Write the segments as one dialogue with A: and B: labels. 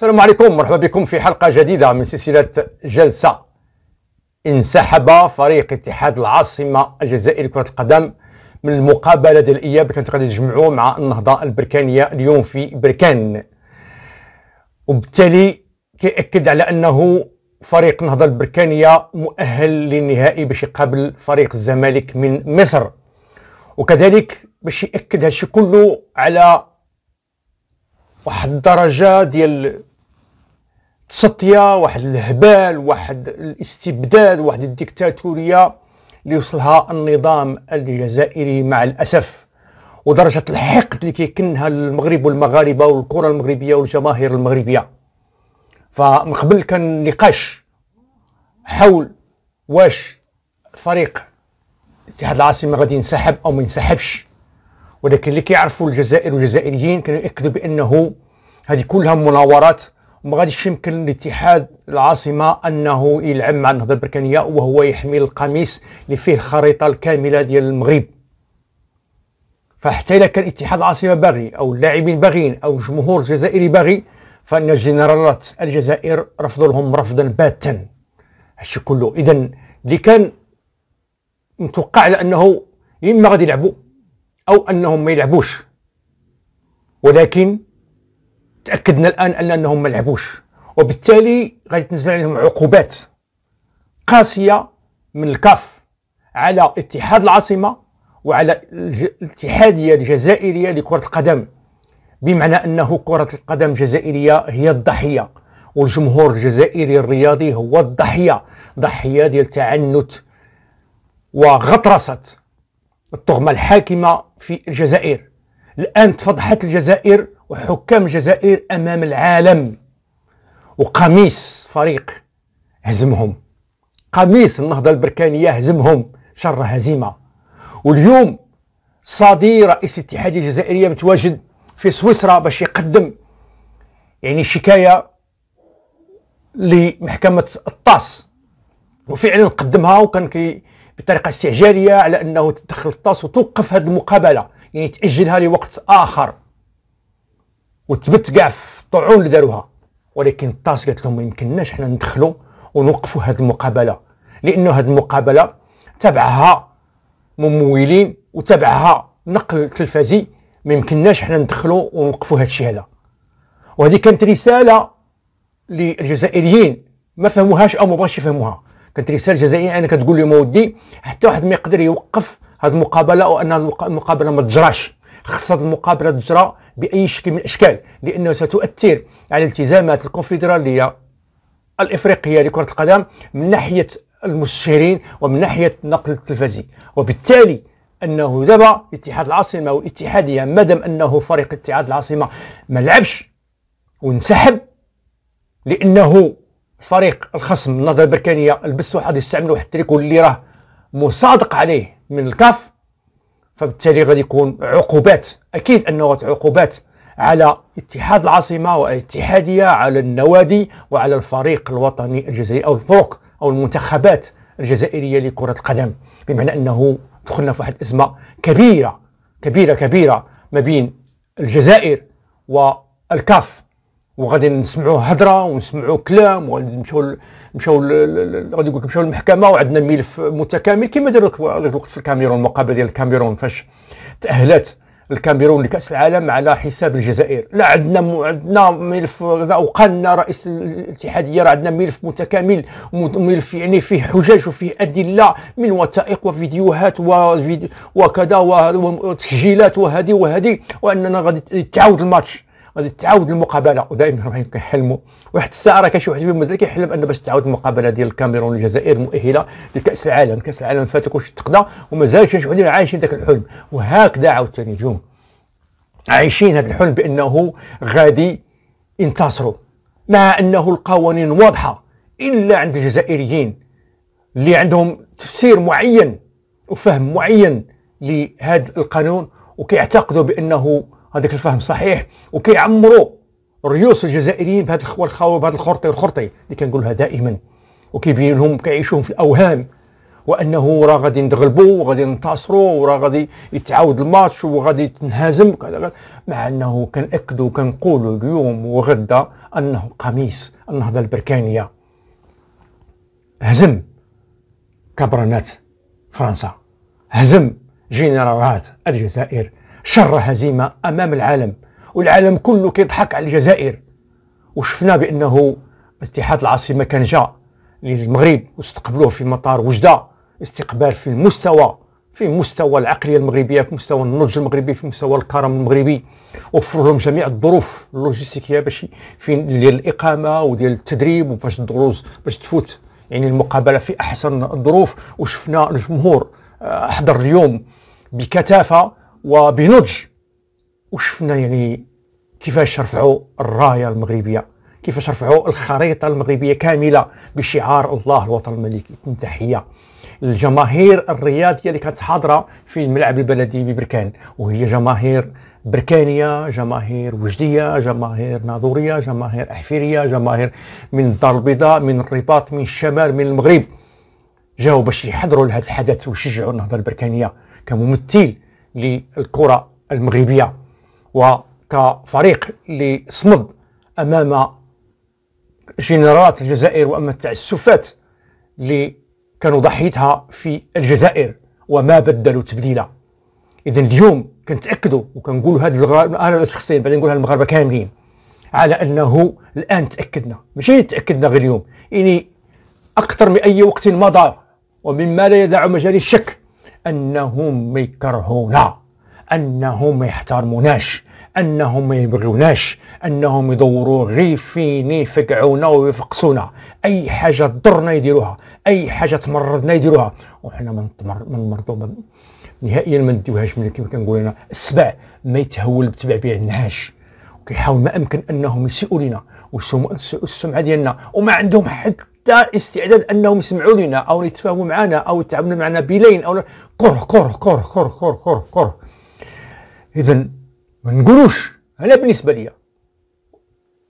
A: السلام عليكم مرحبا بكم في حلقة جديدة من سلسلة جلسة انسحب فريق اتحاد العاصمة الجزائري لكره القدم من المقابلة ديال الإياب اللي كانت غادي يجمعوا مع النهضة البركانية اليوم في بركان وبالتالي كيأكد على أنه فريق النهضة البركانية مؤهل للنهائي باش يقابل فريق الزمالك من مصر وكذلك باش يأكد هادشي كله على واحد الدرجه ديال سطية واحد الهبال واحد الاستبداد واحد الديكتاتوريه اللي وصلها النظام الجزائري مع الاسف ودرجه الحقد اللي كيكنها المغرب والمغاربه والكره المغربيه والجماهير المغربيه فمن قبل كان نقاش حول واش فريق اتحاد العاصمه غادي ينسحب او ما ينسحبش ولكن اللي كيعرفوا الجزائر والجزائريين كانوا ياكدوا بانه هذه كلها مناورات وما غاديش يمكن لاتحاد العاصمه انه يلعب مع النهضه البركانيه وهو يحمل القميص اللي فيه الخريطه الكامله ديال المغرب فحتى اذا كان اتحاد العاصمه باغي او اللاعبين باغيين او الجمهور الجزائري باغي فان جنرالات الجزائر رفضوا لهم رفضا باتا هادشي كله اذا اللي كان متوقع لانه انه اما غادي يلعبوا او انهم ما يلعبوش ولكن تاكدنا الان ان انهم ما لعبوش وبالتالي غادي تنزل عليهم عقوبات قاسيه من الكاف على اتحاد العاصمه وعلى الاتحاديه الجزائريه لكره القدم بمعنى انه كره القدم الجزائريه هي الضحيه والجمهور الجزائري الرياضي هو الضحيه ضحيه ديال تعنت وغطرسه الطغمه الحاكمه في الجزائر الان تفضحت الجزائر وحكام الجزائر امام العالم وقميص فريق هزمهم قميص النهضه البركانيه هزمهم شر هزيمه واليوم صادي رئيس الاتحاديه الجزائريه متواجد في سويسرا باش يقدم يعني شكايه لمحكمه الطاس وفعلا قدمها وكان كي بطريقه استعجاليه على انه تدخل الطاس وتوقف هذه المقابله يعني تاجلها لوقت اخر وتبت كاع في الطعون اللي داروها ولكن طاس قالت لهم ما يمكنناش حنا ندخلوا ونوقفوا هذه المقابله لانه هذه المقابله تبعها ممولين وتبعها نقل تلفزي ما يمكنناش حنا ندخلوا ونوقفوا هذا الشيء هذا وهذه كانت رساله للجزائريين ما فهموهاش او ما بغاش يفهموها كانت رساله جزائريه انا كتقول لهم ودي حتى واحد ما يقدر يوقف هذه المقابله او ان المقابله ما تجراش خص المقابله تجرى باي شكل من الاشكال لانه ستؤثر على التزامات الكونفدراليه الافريقيه لكره القدم من ناحيه المستشارين ومن ناحيه النقل التلفزي وبالتالي انه دابا اتحاد العاصمه والاتحاديه مادام انه فريق اتحاد العاصمه ما لعبش وانسحب لانه فريق الخصم النظر البركانيه البس واحد يستعملوا واحد التريكو اللي راه مصادق عليه من الكاف فبالتالي غادي يكون عقوبات اكيد انه عقوبات على اتحاد العاصمه والاتحاديه على النوادي وعلى الفريق الوطني الجزائري او الفرق او المنتخبات الجزائريه لكره القدم بمعنى انه دخلنا في واحد الازمه كبيره كبيره كبيره ما بين الجزائر والكاف وغادي نسمعوا هضره ونسمعوا كلام ونمشيو مشاو غادي نقول لك مشاو للمحكمه وعندنا ملف متكامل كما داروا الوقت في الكاميرون المقابله ديال الكاميرون فاش تاهلت الكاميرون لكاس العالم على حساب الجزائر لا عندنا م... عندنا ملف وقالنا رئيس الاتحاديه راه عندنا ملف متكامل ملف يعني فيه حجج وفيه ادله من وثائق وفيديوهات وفيديو وكذا وتسجيلات وهذه وهذه واننا غادي تعاود الماتش غادي تعاود المقابله ودائما راه كيحلموا واحد الساعه راه كاين واحد مازال كيحلم انه باش تعاود المقابله ديال الكاميرون والجزائر المؤهله لكاس العالم كاس العالم فاتك واش تقدا ومازال شي واحد عايشين ذاك الحلم وهكذا عاوتاني جو عايشين هذا الحلم بانه غادي ينتصروا مع انه القوانين واضحه الا عند الجزائريين اللي عندهم تفسير معين وفهم معين لهذا القانون وكيعتقدوا بانه هذاك الفهم صحيح وكيعمروا الريوس الجزائريين بهذا الخو بهذا الخرطي الخرطي اللي كنقولها دائما وكيبين لهم كيعيشوهم في الاوهام وانه راه غادي نتغلبوا وغادي ننتصروا وراه غادي يتعاود الماتش وغادي تنهزم مع انه كناكدوا كنقولوا اليوم وغدا انه قميص النهضه البركانيه هزم كبرنات فرنسا هزم جنرالات الجزائر شر هزيمة أمام العالم والعالم كله كيضحك على الجزائر وشفنا بأنه اتحاد العاصمة كان جاء للمغرب واستقبلوه في مطار وجدة استقبال في المستوى في مستوى العقلية المغربية في مستوى النضج المغربي في مستوى الكرم المغربي وفروا لهم جميع الظروف اللوجستيكية باش في ديال الإقامة وديال التدريب وباش الدروس باش تفوت يعني المقابلة في أحسن الظروف وشفنا الجمهور آه، حضر اليوم بكثافة وبنضج وشفنا يعني كيفاش رفعوا الرايه المغربيه كيفاش رفعوا الخريطه المغربيه كامله بشعار الله الوطن الملكي تحيه الجماهير الرياضيه اللي كانت حاضره في الملعب البلدي ببركان وهي جماهير بركانيه جماهير وجديه جماهير ناظوريه جماهير احفيريه جماهير من الدار البيضاء من الرباط من الشمال من المغرب جاوا باش يحضروا لهذا الحدث ويشجعوا النهضه البركانيه كممثل للكرة المغربية وكفريق اللي صمد أمام جنرالات الجزائر وأما التعسفات اللي كانوا ضحيتها في الجزائر وما بدلوا تبديلا إذا اليوم كنتأكدوا وكنقولوا هذا أنا شخصيا بعدين نقولها المغاربة كاملين على أنه الآن تأكدنا ماشي تأكدنا غير اليوم يعني أكثر من أي وقت مضى ومما لا يدع مجال الشك انهم يكرهونا انهم ما يحترموناش انهم ما يبغوناش انهم يدوروا غير فين يفقعونا ويفقسونا اي حاجه تضرنا يديروها اي حاجه تمرضنا يديروها وحنا ما نمرضوا نهائيا ما نديوهاش من كما كنقول انا السبع ما يتهول بتبع النعاش وكيحاول ما امكن انهم يسيئوا لنا ويسوءوا السمعه ديالنا وما عندهم حتى استعداد انهم يسمعوا لنا او يتفاهموا معنا او يتعاملوا معنا بلين او كره كره كره كره كره كره كره اذا ما نقولوش انا بالنسبه لي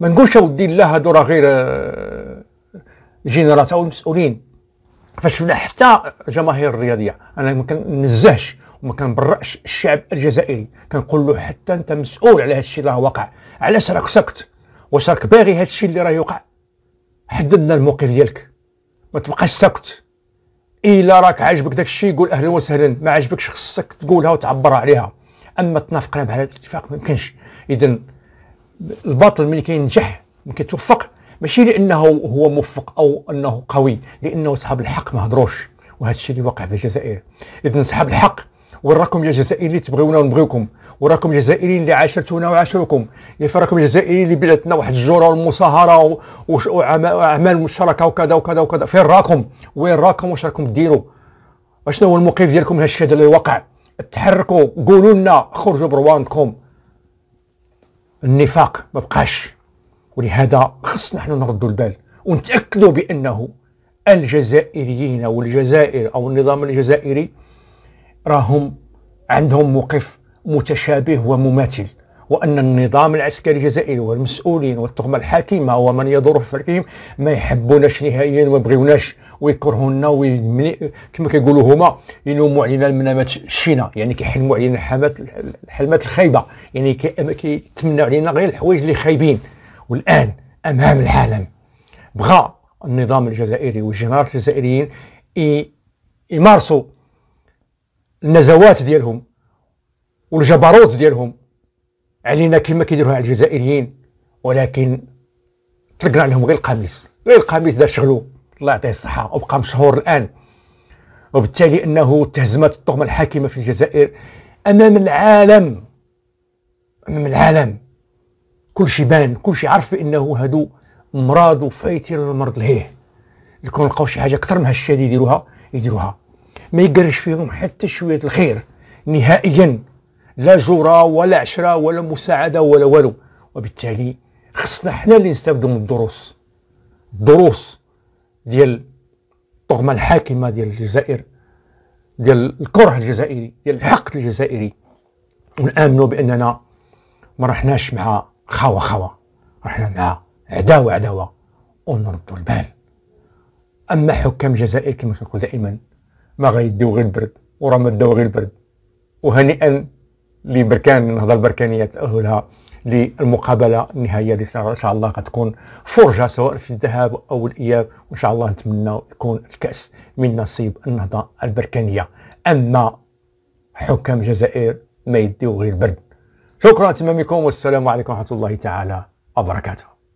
A: ما نقولش اودي لا هادو راه غير آه، جينيرات او المسؤولين فاش حتى جماهير الرياضيه انا ما كنزهش وما كنبرأش الشعب الجزائري كنقول له حتى انت مسؤول على هذا الشيء راه واقع علاش راك سكت واش راك باغي هذا الشيء اللي راه يوقع حددنا الموقف ديالك ما تبقاش ساكت الا راك عاجبك داك الشيء قول اهلا وسهلا ما عجبكش خصك تقولها وتعبر عليها اما تنافقنا بهذا الاتفاق ما يمكنش اذا الباطل ملي كينجح ملي كيتوفق ماشي لانه هو موفق او انه قوي لانه صحاب الحق ما هضروش وهذا الشيء اللي واقع في الجزائر اذا صحاب الحق وراكم يا جزائري تبغيونا ونبغيوكم وراكم جزائريين اللي عاشرتونا وعاشركم يا يعني فراكم جزائريين اللي بلعتنا واحد الجوره والمصاهره واعمال مشتركه وكذا وكذا وكذا فين راكم وين راكم واش راكم ديروا اشنو هو الموقف ديالكم من هادشي هذا اللي وقع تحركوا قولوا لنا خرجوا بروانكم النفاق ما بقاش ولهذا خصنا نحن نردوا البال ونتاكدوا بانه الجزائريين والجزائر او النظام الجزائري راهم عندهم موقف متشابه ومماثل وأن النظام العسكري الجزائري والمسؤولين والتهمة الحاكمة ومن يدور في الفريقهم ما يحبوناش نهائيا وما يبغيوناش ويكرهونا ويمني كما كيقولوا هما يلوموا علينا المنامات الشينا يعني كيحلموا علينا الحمات الحلمات الخايبه يعني كيتمنوا علينا غير الحوايج اللي خايبين والان امام العالم بغى النظام الجزائري والجنرالات الجزائريين يمارسوا النزوات ديالهم والجبروت ديالهم علينا كما كيديروها على الجزائريين ولكن طلقنا عليهم غير القميص غير القميص دار شغلو الله يعطيه الصحه وبقى مشهور الان وبالتالي انه تهزمت الطغمه الحاكمه في الجزائر امام العالم امام العالم كل شي بان كل شي عرف بانه هادو مراد وفايتين المرض لهيه يكون لقاو شي حاجه اكثر من هالشيء اللي يديروها يديروها ما يقرش فيهم حتى شويه الخير نهائيا لا جرى ولا عشره ولا مساعده ولا والو وبالتالي خصنا حنا اللي نستافدوا من الدروس الدروس ديال الطغمه الحاكمه ديال الجزائر ديال الكره الجزائري ديال الحق الجزائري ونامنوا باننا ما رحناش مع خوا خوا رحنا مع عداوه عداوه ونردوا البال اما حكام الجزائر كما كنقول دائما ما غيديو غير البرد وراه ما داو غير البرد وهنيئا لبركان النهضه البركانيه تاهلها للمقابله النهائيه اللي ان شاء الله غتكون فرجه سواء في الذهاب او الاياب وان شاء الله نتمنى يكون الكاس من نصيب النهضه البركانيه اما حكام الجزائر ما يديو غير البرد شكرا تمامكم والسلام عليكم ورحمه الله تعالى وبركاته